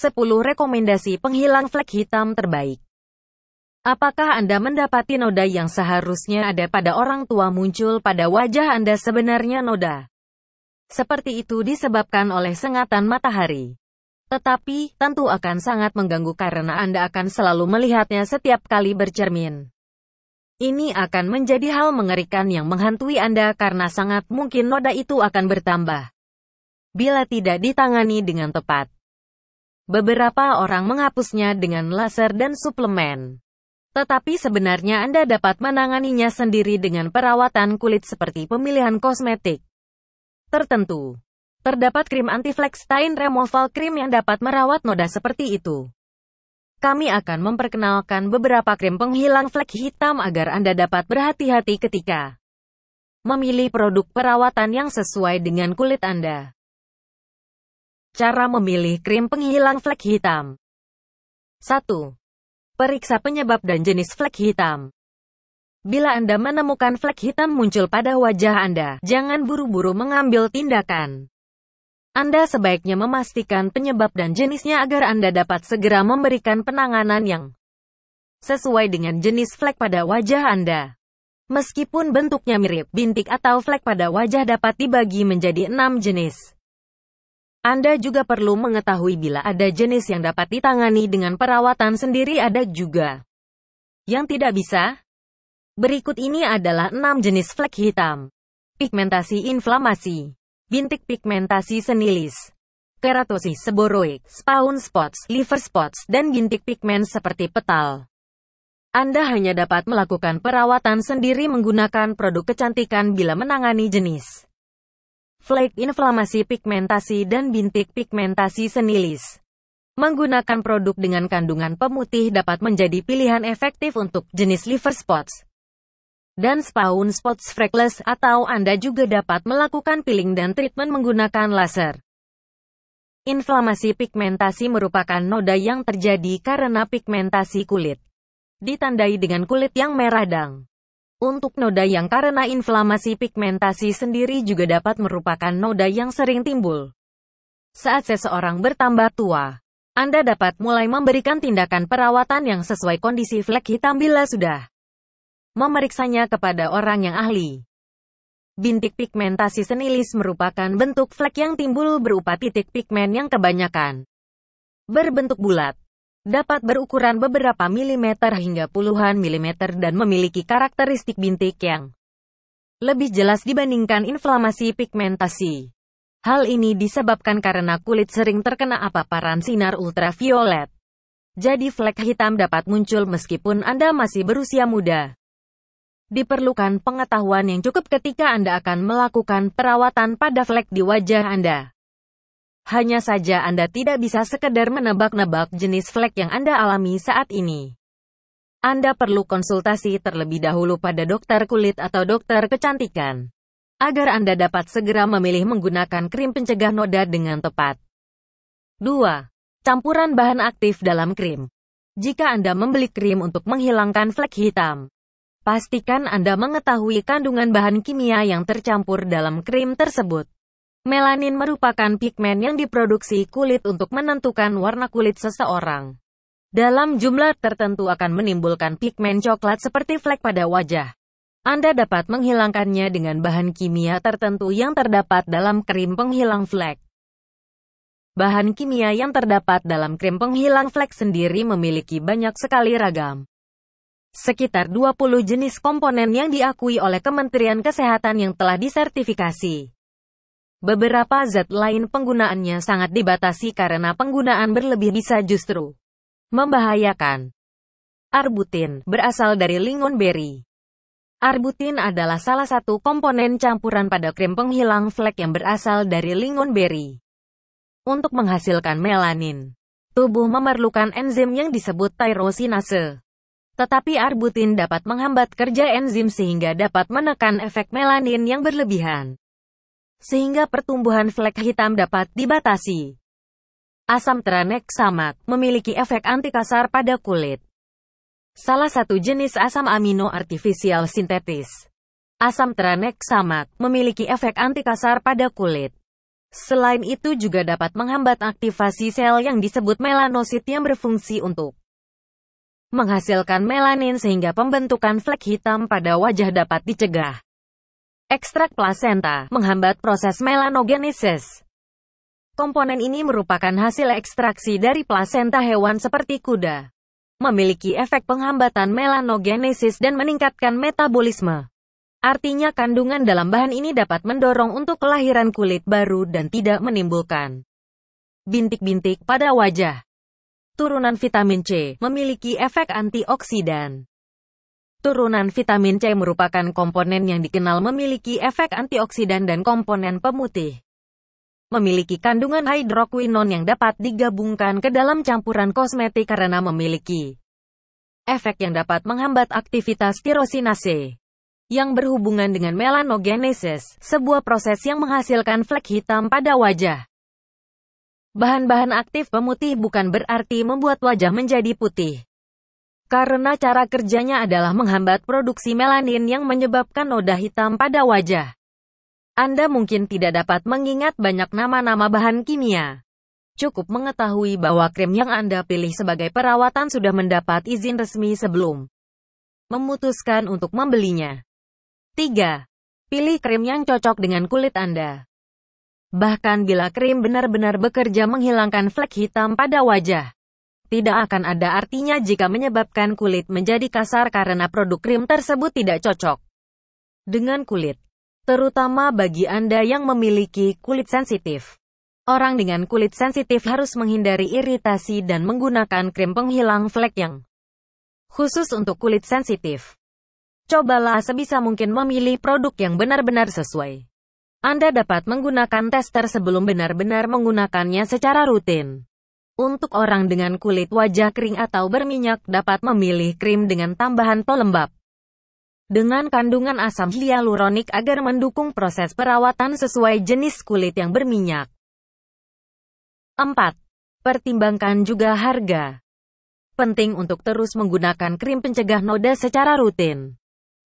10 rekomendasi penghilang flek hitam terbaik. Apakah Anda mendapati noda yang seharusnya ada pada orang tua muncul pada wajah Anda sebenarnya noda? Seperti itu disebabkan oleh sengatan matahari. Tetapi, tentu akan sangat mengganggu karena Anda akan selalu melihatnya setiap kali bercermin. Ini akan menjadi hal mengerikan yang menghantui Anda karena sangat mungkin noda itu akan bertambah. Bila tidak ditangani dengan tepat. Beberapa orang menghapusnya dengan laser dan suplemen. Tetapi sebenarnya Anda dapat menanganinya sendiri dengan perawatan kulit seperti pemilihan kosmetik tertentu. Terdapat krim anti-flex stain removal krim yang dapat merawat noda seperti itu. Kami akan memperkenalkan beberapa krim penghilang flek hitam agar Anda dapat berhati-hati ketika memilih produk perawatan yang sesuai dengan kulit Anda. Cara memilih krim penghilang flek hitam 1. Periksa penyebab dan jenis flek hitam Bila Anda menemukan flek hitam muncul pada wajah Anda, jangan buru-buru mengambil tindakan. Anda sebaiknya memastikan penyebab dan jenisnya agar Anda dapat segera memberikan penanganan yang sesuai dengan jenis flek pada wajah Anda. Meskipun bentuknya mirip, bintik atau flek pada wajah dapat dibagi menjadi enam jenis. Anda juga perlu mengetahui bila ada jenis yang dapat ditangani dengan perawatan sendiri ada juga yang tidak bisa. Berikut ini adalah 6 jenis flek hitam. Pigmentasi inflamasi, bintik pigmentasi senilis, keratosis seboroik, spawn spots, liver spots, dan bintik pigmen seperti petal. Anda hanya dapat melakukan perawatan sendiri menggunakan produk kecantikan bila menangani jenis flake inflamasi pigmentasi dan bintik pigmentasi senilis. Menggunakan produk dengan kandungan pemutih dapat menjadi pilihan efektif untuk jenis liver spots dan spawn spots freckles atau Anda juga dapat melakukan peeling dan treatment menggunakan laser. Inflamasi pigmentasi merupakan noda yang terjadi karena pigmentasi kulit. Ditandai dengan kulit yang merah meradang. Untuk noda yang karena inflamasi pigmentasi sendiri juga dapat merupakan noda yang sering timbul. Saat seseorang bertambah tua, Anda dapat mulai memberikan tindakan perawatan yang sesuai kondisi flek hitam bila sudah memeriksanya kepada orang yang ahli. Bintik pigmentasi senilis merupakan bentuk flek yang timbul berupa titik pigmen yang kebanyakan berbentuk bulat dapat berukuran beberapa milimeter hingga puluhan milimeter dan memiliki karakteristik bintik yang lebih jelas dibandingkan inflamasi pigmentasi. Hal ini disebabkan karena kulit sering terkena apaparan sinar ultraviolet. Jadi flek hitam dapat muncul meskipun Anda masih berusia muda. Diperlukan pengetahuan yang cukup ketika Anda akan melakukan perawatan pada flek di wajah Anda. Hanya saja Anda tidak bisa sekedar menebak-nebak jenis flek yang Anda alami saat ini. Anda perlu konsultasi terlebih dahulu pada dokter kulit atau dokter kecantikan agar Anda dapat segera memilih menggunakan krim pencegah noda dengan tepat. 2. Campuran bahan aktif dalam krim. Jika Anda membeli krim untuk menghilangkan flek hitam, pastikan Anda mengetahui kandungan bahan kimia yang tercampur dalam krim tersebut. Melanin merupakan pigmen yang diproduksi kulit untuk menentukan warna kulit seseorang. Dalam jumlah tertentu akan menimbulkan pigmen coklat seperti flek pada wajah. Anda dapat menghilangkannya dengan bahan kimia tertentu yang terdapat dalam krim penghilang flek. Bahan kimia yang terdapat dalam krim penghilang flek sendiri memiliki banyak sekali ragam. Sekitar 20 jenis komponen yang diakui oleh Kementerian Kesehatan yang telah disertifikasi. Beberapa zat lain penggunaannya sangat dibatasi karena penggunaan berlebih bisa justru membahayakan. Arbutin berasal dari lingonberry. Arbutin adalah salah satu komponen campuran pada krim penghilang flek yang berasal dari lingonberry. Untuk menghasilkan melanin, tubuh memerlukan enzim yang disebut tyrosinase. Tetapi arbutin dapat menghambat kerja enzim sehingga dapat menekan efek melanin yang berlebihan sehingga pertumbuhan flek hitam dapat dibatasi. Asam tranexamat memiliki efek anti kasar pada kulit. Salah satu jenis asam amino artifisial sintetis. Asam tranexamat memiliki efek anti kasar pada kulit. Selain itu juga dapat menghambat aktivasi sel yang disebut melanosit yang berfungsi untuk menghasilkan melanin sehingga pembentukan flek hitam pada wajah dapat dicegah. Ekstrak plasenta menghambat proses melanogenesis. Komponen ini merupakan hasil ekstraksi dari plasenta hewan seperti kuda. Memiliki efek penghambatan melanogenesis dan meningkatkan metabolisme. Artinya kandungan dalam bahan ini dapat mendorong untuk kelahiran kulit baru dan tidak menimbulkan bintik-bintik pada wajah. Turunan vitamin C memiliki efek antioksidan Turunan vitamin C merupakan komponen yang dikenal memiliki efek antioksidan dan komponen pemutih. Memiliki kandungan hidroquinon yang dapat digabungkan ke dalam campuran kosmetik karena memiliki efek yang dapat menghambat aktivitas tirosinase yang berhubungan dengan melanogenesis, sebuah proses yang menghasilkan flek hitam pada wajah. Bahan-bahan aktif pemutih bukan berarti membuat wajah menjadi putih. Karena cara kerjanya adalah menghambat produksi melanin yang menyebabkan noda hitam pada wajah. Anda mungkin tidak dapat mengingat banyak nama-nama bahan kimia. Cukup mengetahui bahwa krim yang Anda pilih sebagai perawatan sudah mendapat izin resmi sebelum memutuskan untuk membelinya. 3. Pilih krim yang cocok dengan kulit Anda. Bahkan bila krim benar-benar bekerja menghilangkan flek hitam pada wajah, tidak akan ada artinya jika menyebabkan kulit menjadi kasar karena produk krim tersebut tidak cocok dengan kulit. Terutama bagi Anda yang memiliki kulit sensitif. Orang dengan kulit sensitif harus menghindari iritasi dan menggunakan krim penghilang flek yang khusus untuk kulit sensitif. Cobalah sebisa mungkin memilih produk yang benar-benar sesuai. Anda dapat menggunakan tester sebelum benar-benar menggunakannya secara rutin. Untuk orang dengan kulit wajah kering atau berminyak dapat memilih krim dengan tambahan pelembab. Dengan kandungan asam hyaluronik agar mendukung proses perawatan sesuai jenis kulit yang berminyak. 4. Pertimbangkan juga harga. Penting untuk terus menggunakan krim pencegah noda secara rutin.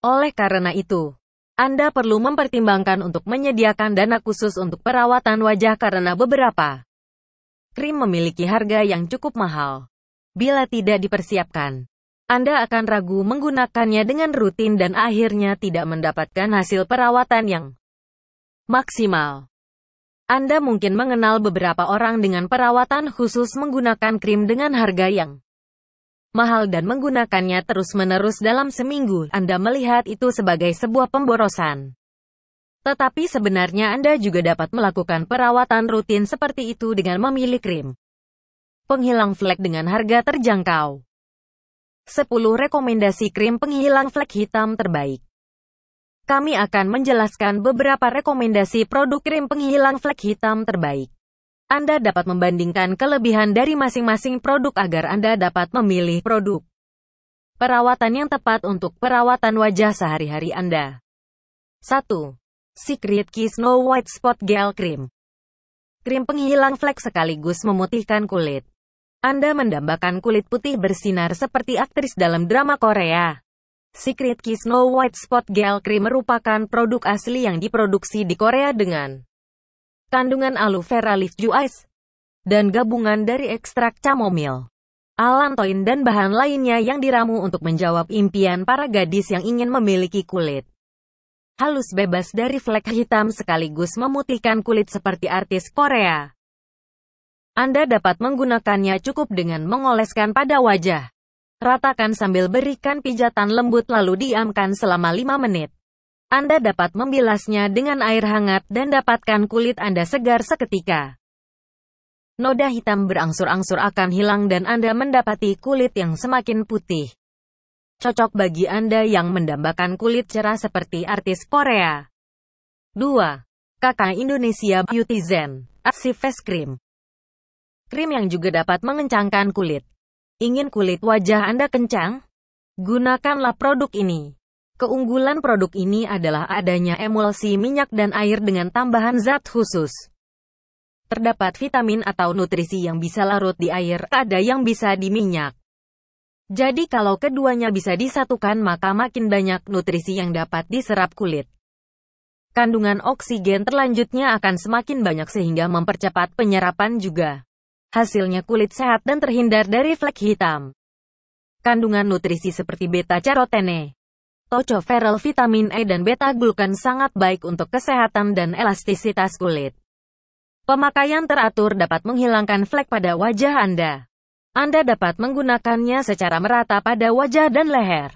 Oleh karena itu, Anda perlu mempertimbangkan untuk menyediakan dana khusus untuk perawatan wajah karena beberapa krim memiliki harga yang cukup mahal. Bila tidak dipersiapkan, Anda akan ragu menggunakannya dengan rutin dan akhirnya tidak mendapatkan hasil perawatan yang maksimal. Anda mungkin mengenal beberapa orang dengan perawatan khusus menggunakan krim dengan harga yang mahal dan menggunakannya terus-menerus dalam seminggu. Anda melihat itu sebagai sebuah pemborosan. Tetapi sebenarnya Anda juga dapat melakukan perawatan rutin seperti itu dengan memilih krim penghilang flek dengan harga terjangkau. 10 rekomendasi krim penghilang flek hitam terbaik. Kami akan menjelaskan beberapa rekomendasi produk krim penghilang flek hitam terbaik. Anda dapat membandingkan kelebihan dari masing-masing produk agar Anda dapat memilih produk perawatan yang tepat untuk perawatan wajah sehari-hari Anda. 1. Secret Kiss No White Spot Gel Cream. Krim penghilang flek sekaligus memutihkan kulit. Anda mendambakan kulit putih bersinar seperti aktris dalam drama Korea. Secret Kiss No White Spot Gel Cream merupakan produk asli yang diproduksi di Korea dengan kandungan aloe vera leaf juice dan gabungan dari ekstrak chamomile, alantoin dan bahan lainnya yang diramu untuk menjawab impian para gadis yang ingin memiliki kulit halus bebas dari flek hitam sekaligus memutihkan kulit seperti artis Korea. Anda dapat menggunakannya cukup dengan mengoleskan pada wajah. Ratakan sambil berikan pijatan lembut lalu diamkan selama 5 menit. Anda dapat membilasnya dengan air hangat dan dapatkan kulit Anda segar seketika. Noda hitam berangsur-angsur akan hilang dan Anda mendapati kulit yang semakin putih. Cocok bagi Anda yang mendambakan kulit cerah seperti artis Korea. 2. Kakak Indonesia Beauty Zen Arsif Face Cream Krim yang juga dapat mengencangkan kulit. Ingin kulit wajah Anda kencang? Gunakanlah produk ini. Keunggulan produk ini adalah adanya emulsi minyak dan air dengan tambahan zat khusus. Terdapat vitamin atau nutrisi yang bisa larut di air, ada yang bisa di minyak. Jadi kalau keduanya bisa disatukan maka makin banyak nutrisi yang dapat diserap kulit. Kandungan oksigen terlanjutnya akan semakin banyak sehingga mempercepat penyerapan juga. Hasilnya kulit sehat dan terhindar dari flek hitam. Kandungan nutrisi seperti beta carotene, tocopherol, vitamin E dan beta glukan sangat baik untuk kesehatan dan elastisitas kulit. Pemakaian teratur dapat menghilangkan flek pada wajah Anda. Anda dapat menggunakannya secara merata pada wajah dan leher.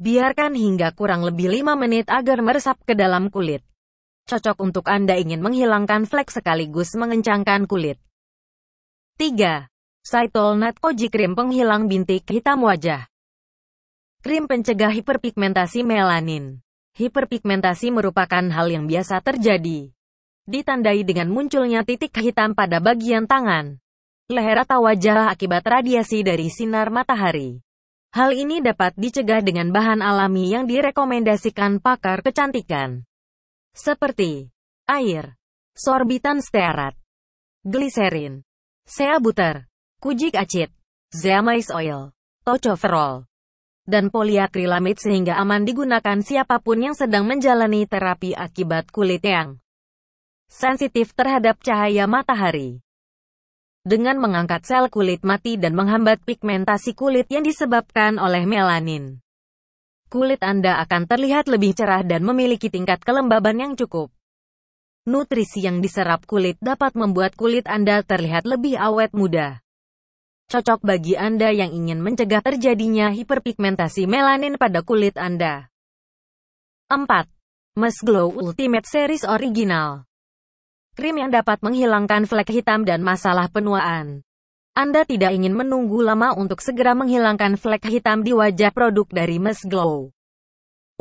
Biarkan hingga kurang lebih 5 menit agar meresap ke dalam kulit. Cocok untuk Anda ingin menghilangkan flek sekaligus mengencangkan kulit. 3. Cytol Nat Koji Krim Penghilang Bintik Hitam Wajah Krim pencegah hiperpigmentasi melanin. Hiperpigmentasi merupakan hal yang biasa terjadi. Ditandai dengan munculnya titik hitam pada bagian tangan, leher atau wajah akibat radiasi dari sinar matahari. Hal ini dapat dicegah dengan bahan alami yang direkomendasikan pakar kecantikan. Seperti air, sorbitan stearat, gliserin, seabuter, butter, kujik acid, zeamais oil, tocopherol, dan poliakrilamid sehingga aman digunakan siapapun yang sedang menjalani terapi akibat kulit yang sensitif terhadap cahaya matahari dengan mengangkat sel kulit mati dan menghambat pigmentasi kulit yang disebabkan oleh melanin. Kulit Anda akan terlihat lebih cerah dan memiliki tingkat kelembaban yang cukup. Nutrisi yang diserap kulit dapat membuat kulit Anda terlihat lebih awet muda. Cocok bagi Anda yang ingin mencegah terjadinya hiperpigmentasi melanin pada kulit Anda. 4. Mas Glow Ultimate Series Original Krim yang dapat menghilangkan flek hitam dan masalah penuaan. Anda tidak ingin menunggu lama untuk segera menghilangkan flek hitam di wajah produk dari Mes Glow.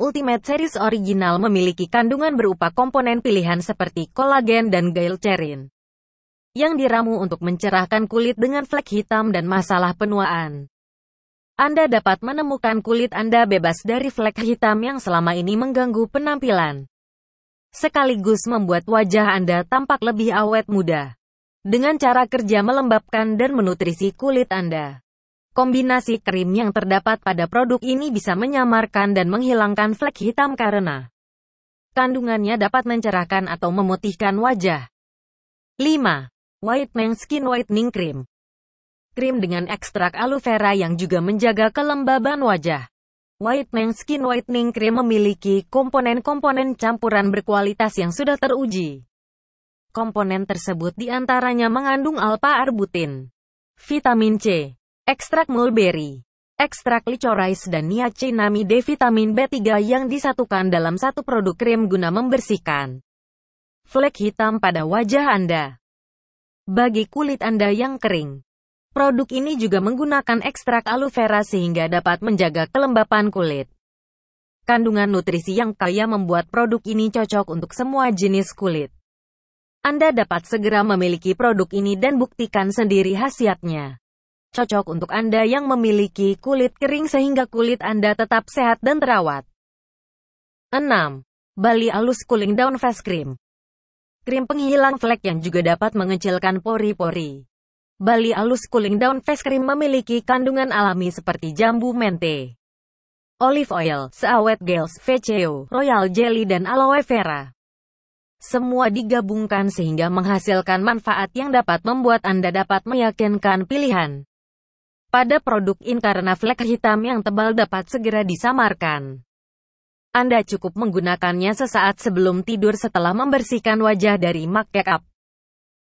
Ultimate Series original memiliki kandungan berupa komponen pilihan seperti kolagen dan glycerin yang diramu untuk mencerahkan kulit dengan flek hitam dan masalah penuaan. Anda dapat menemukan kulit Anda bebas dari flek hitam yang selama ini mengganggu penampilan sekaligus membuat wajah Anda tampak lebih awet muda. Dengan cara kerja melembabkan dan menutrisi kulit Anda. Kombinasi krim yang terdapat pada produk ini bisa menyamarkan dan menghilangkan flek hitam karena kandungannya dapat mencerahkan atau memutihkan wajah. 5. Whitening Skin Whitening Cream Krim dengan ekstrak aloe vera yang juga menjaga kelembaban wajah. Whitening Skin Whitening Cream memiliki komponen-komponen campuran berkualitas yang sudah teruji. Komponen tersebut diantaranya mengandung alpa arbutin vitamin C, ekstrak mulberry, ekstrak licorice dan niacinamide vitamin B3 yang disatukan dalam satu produk krim guna membersihkan flek hitam pada wajah Anda. Bagi kulit Anda yang kering, Produk ini juga menggunakan ekstrak aloe vera sehingga dapat menjaga kelembapan kulit. Kandungan nutrisi yang kaya membuat produk ini cocok untuk semua jenis kulit. Anda dapat segera memiliki produk ini dan buktikan sendiri khasiatnya. Cocok untuk Anda yang memiliki kulit kering sehingga kulit Anda tetap sehat dan terawat. 6. Bali Alus Cooling Down Face Cream Krim penghilang flek yang juga dapat mengecilkan pori-pori. Bali Alus Cooling Down Face Cream memiliki kandungan alami seperti jambu mente, olive oil, seawet gels, VCO, royal jelly dan aloe vera. Semua digabungkan sehingga menghasilkan manfaat yang dapat membuat Anda dapat meyakinkan pilihan. Pada produk in karena flek hitam yang tebal dapat segera disamarkan. Anda cukup menggunakannya sesaat sebelum tidur setelah membersihkan wajah dari make up.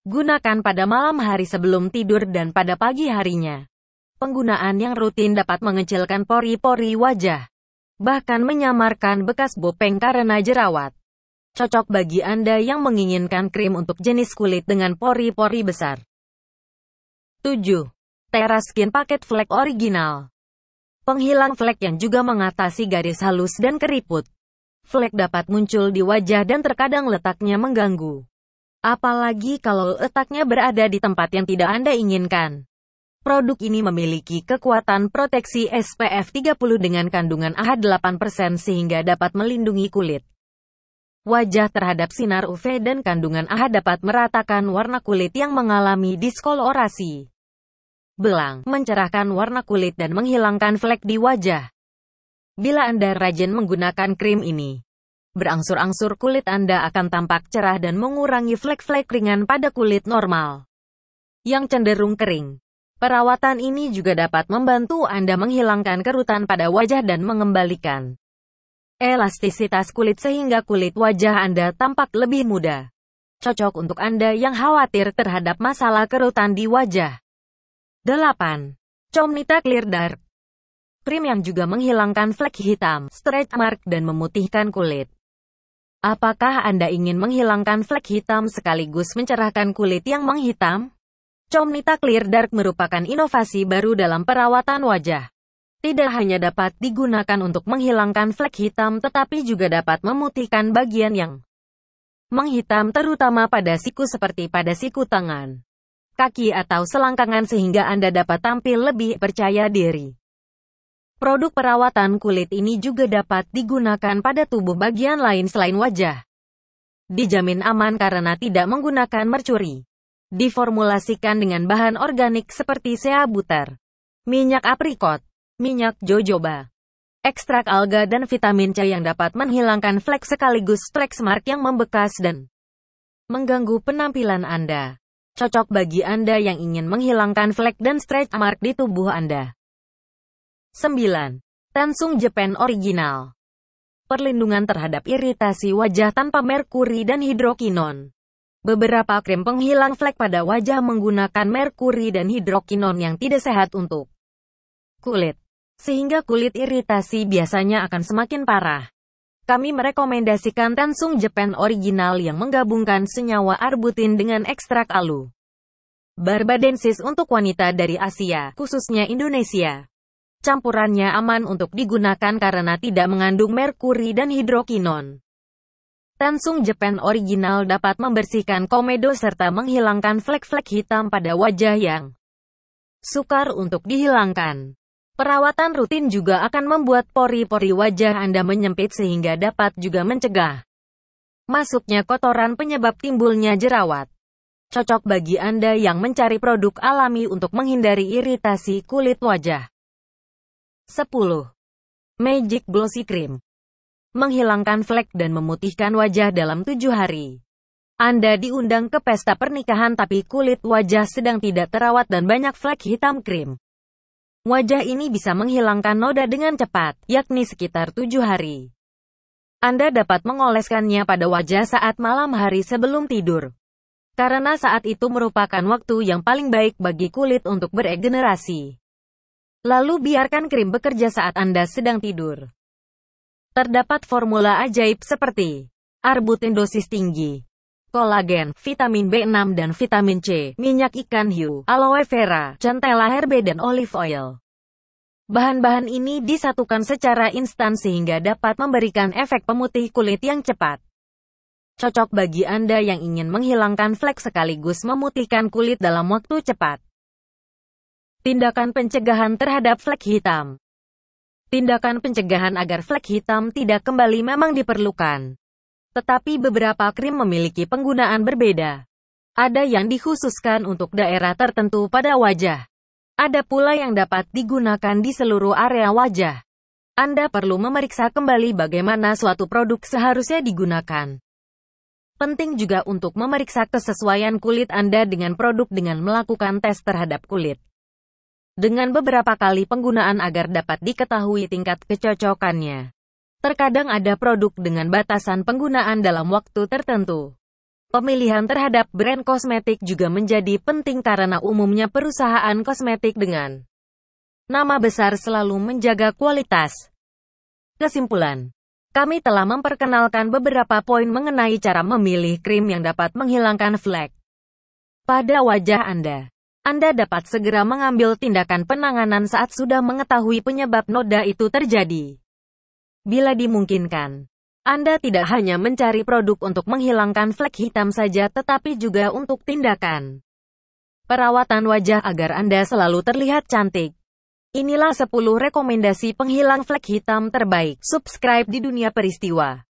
Gunakan pada malam hari sebelum tidur dan pada pagi harinya. Penggunaan yang rutin dapat mengecilkan pori-pori wajah, bahkan menyamarkan bekas bopeng karena jerawat. Cocok bagi Anda yang menginginkan krim untuk jenis kulit dengan pori-pori besar. 7. Terra Skin Paket Flek Original Penghilang flek yang juga mengatasi garis halus dan keriput. Flek dapat muncul di wajah dan terkadang letaknya mengganggu. Apalagi kalau letaknya berada di tempat yang tidak Anda inginkan. Produk ini memiliki kekuatan proteksi SPF 30 dengan kandungan AH 8% sehingga dapat melindungi kulit. Wajah terhadap sinar UV dan kandungan AH dapat meratakan warna kulit yang mengalami diskolorasi. Belang, mencerahkan warna kulit dan menghilangkan flek di wajah. Bila Anda rajin menggunakan krim ini, berangsur-angsur kulit Anda akan tampak cerah dan mengurangi flek-flek ringan pada kulit normal yang cenderung kering. Perawatan ini juga dapat membantu Anda menghilangkan kerutan pada wajah dan mengembalikan elastisitas kulit sehingga kulit wajah Anda tampak lebih muda. Cocok untuk Anda yang khawatir terhadap masalah kerutan di wajah. 8. Comnita Clear Dark Krim yang juga menghilangkan flek hitam, stretch mark, dan memutihkan kulit. Apakah Anda ingin menghilangkan flek hitam sekaligus mencerahkan kulit yang menghitam? Comnita Clear Dark merupakan inovasi baru dalam perawatan wajah. Tidak hanya dapat digunakan untuk menghilangkan flek hitam tetapi juga dapat memutihkan bagian yang menghitam terutama pada siku seperti pada siku tangan, kaki atau selangkangan sehingga Anda dapat tampil lebih percaya diri. Produk perawatan kulit ini juga dapat digunakan pada tubuh bagian lain selain wajah. Dijamin aman karena tidak menggunakan mercuri. Diformulasikan dengan bahan organik seperti sea butter, minyak aprikot, minyak jojoba, ekstrak alga dan vitamin C yang dapat menghilangkan flek sekaligus stretch mark yang membekas dan mengganggu penampilan Anda. Cocok bagi Anda yang ingin menghilangkan flek dan stretch mark di tubuh Anda. 9. Tansung Japan Original Perlindungan terhadap iritasi wajah tanpa merkuri dan hidrokinon Beberapa krim penghilang flek pada wajah menggunakan merkuri dan hidrokinon yang tidak sehat untuk kulit. Sehingga kulit iritasi biasanya akan semakin parah. Kami merekomendasikan Tansung Japan original yang menggabungkan senyawa arbutin dengan ekstrak alu. Barbadensis untuk wanita dari Asia, khususnya Indonesia. Campurannya aman untuk digunakan karena tidak mengandung merkuri dan hidrokinon. Tansung Japan original dapat membersihkan komedo serta menghilangkan flek-flek hitam pada wajah yang sukar untuk dihilangkan. Perawatan rutin juga akan membuat pori-pori wajah Anda menyempit sehingga dapat juga mencegah masuknya kotoran penyebab timbulnya jerawat. Cocok bagi Anda yang mencari produk alami untuk menghindari iritasi kulit wajah. 10. Magic Glossy Cream Menghilangkan flek dan memutihkan wajah dalam 7 hari. Anda diundang ke pesta pernikahan tapi kulit wajah sedang tidak terawat dan banyak flek hitam krim. Wajah ini bisa menghilangkan noda dengan cepat, yakni sekitar 7 hari. Anda dapat mengoleskannya pada wajah saat malam hari sebelum tidur. Karena saat itu merupakan waktu yang paling baik bagi kulit untuk beregenerasi. Lalu biarkan krim bekerja saat Anda sedang tidur. Terdapat formula ajaib seperti arbutin dosis tinggi, kolagen, vitamin B6 dan vitamin C, minyak ikan hiu, aloe vera, centella herbe dan olive oil. Bahan-bahan ini disatukan secara instan sehingga dapat memberikan efek pemutih kulit yang cepat. Cocok bagi Anda yang ingin menghilangkan flek sekaligus memutihkan kulit dalam waktu cepat. Tindakan pencegahan terhadap flek hitam Tindakan pencegahan agar flek hitam tidak kembali memang diperlukan. Tetapi beberapa krim memiliki penggunaan berbeda. Ada yang dikhususkan untuk daerah tertentu pada wajah. Ada pula yang dapat digunakan di seluruh area wajah. Anda perlu memeriksa kembali bagaimana suatu produk seharusnya digunakan. Penting juga untuk memeriksa kesesuaian kulit Anda dengan produk dengan melakukan tes terhadap kulit dengan beberapa kali penggunaan agar dapat diketahui tingkat kecocokannya. Terkadang ada produk dengan batasan penggunaan dalam waktu tertentu. Pemilihan terhadap brand kosmetik juga menjadi penting karena umumnya perusahaan kosmetik dengan nama besar selalu menjaga kualitas. Kesimpulan kami telah memperkenalkan beberapa poin mengenai cara memilih krim yang dapat menghilangkan flek pada wajah Anda. Anda dapat segera mengambil tindakan penanganan saat sudah mengetahui penyebab noda itu terjadi. Bila dimungkinkan, Anda tidak hanya mencari produk untuk menghilangkan flek hitam saja tetapi juga untuk tindakan perawatan wajah agar Anda selalu terlihat cantik. Inilah 10 rekomendasi penghilang flek hitam terbaik. Subscribe di Dunia Peristiwa.